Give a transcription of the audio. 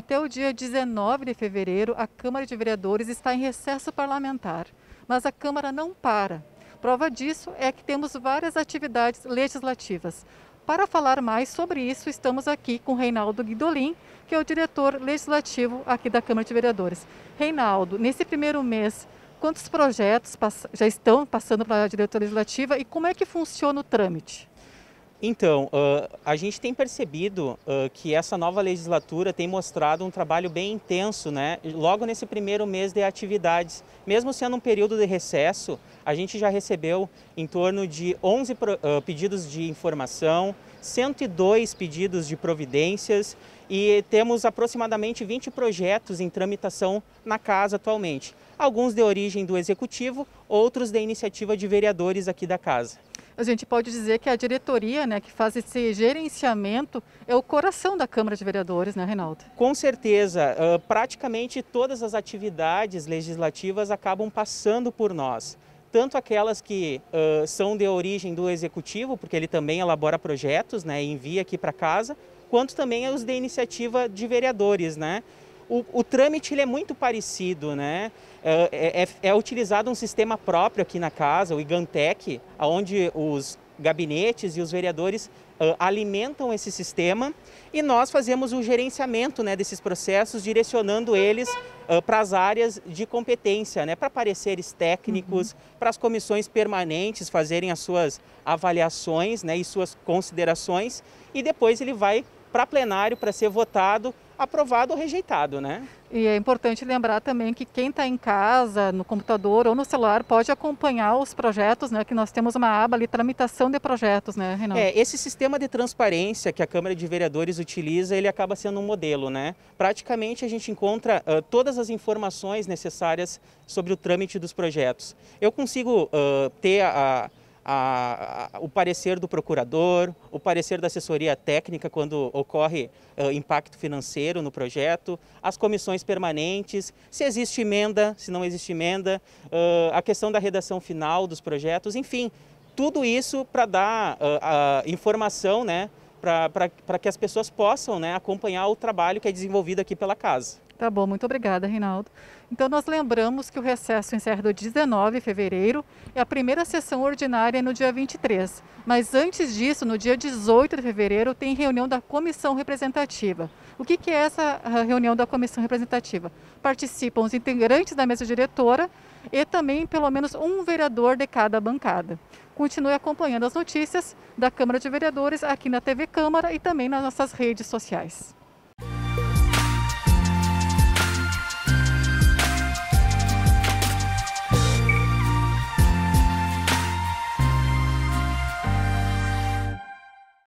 Até o dia 19 de fevereiro, a Câmara de Vereadores está em recesso parlamentar, mas a Câmara não para. Prova disso é que temos várias atividades legislativas. Para falar mais sobre isso, estamos aqui com Reinaldo Guidolin, que é o diretor legislativo aqui da Câmara de Vereadores. Reinaldo, nesse primeiro mês, quantos projetos já estão passando para a diretoria legislativa e como é que funciona o trâmite? Então, uh, a gente tem percebido uh, que essa nova legislatura tem mostrado um trabalho bem intenso, né? Logo nesse primeiro mês de atividades, mesmo sendo um período de recesso, a gente já recebeu em torno de 11 pro, uh, pedidos de informação, 102 pedidos de providências e temos aproximadamente 20 projetos em tramitação na casa atualmente. Alguns de origem do executivo, outros de iniciativa de vereadores aqui da casa a gente pode dizer que a diretoria, né, que faz esse gerenciamento, é o coração da Câmara de Vereadores, né, Reinaldo? Com certeza. Ah, praticamente todas as atividades legislativas acabam passando por nós tanto aquelas que uh, são de origem do executivo, porque ele também elabora projetos né, e envia aqui para casa, quanto também os de iniciativa de vereadores. Né? o, o trâmite ele é muito parecido, né? É, é, é, é, utilizado um sistema próprio aqui na casa, o Igantec, onde os gabinetes e os vereadores uh, alimentam esse sistema e nós fazemos o gerenciamento né, desses processos, direcionando eles uh, para as áreas de competência, né, para pareceres técnicos, uhum. para as comissões permanentes fazerem as suas avaliações né, e suas considerações e depois ele vai para plenário para ser votado aprovado ou rejeitado, né? E é importante lembrar também que quem está em casa, no computador ou no celular, pode acompanhar os projetos, né? Que nós temos uma aba ali, tramitação de projetos, né, Renan? É, esse sistema de transparência que a Câmara de Vereadores utiliza, ele acaba sendo um modelo, né? Praticamente a gente encontra uh, todas as informações necessárias sobre o trâmite dos projetos. Eu consigo uh, ter a a, a, o parecer do procurador, o parecer da assessoria técnica quando ocorre uh, impacto financeiro no projeto, as comissões permanentes, se existe emenda, se não existe emenda, uh, a questão da redação final dos projetos, enfim, tudo isso para dar uh, informação né, para que as pessoas possam né, acompanhar o trabalho que é desenvolvido aqui pela casa. Tá bom, muito obrigada, Reinaldo. Então, nós lembramos que o recesso encerra dia 19 de fevereiro e a primeira sessão ordinária é no dia 23. Mas antes disso, no dia 18 de fevereiro, tem reunião da comissão representativa. O que, que é essa ah, reunião da comissão representativa? Participam os integrantes da mesa diretora e também pelo menos um vereador de cada bancada. Continue acompanhando as notícias da Câmara de Vereadores aqui na TV Câmara e também nas nossas redes sociais.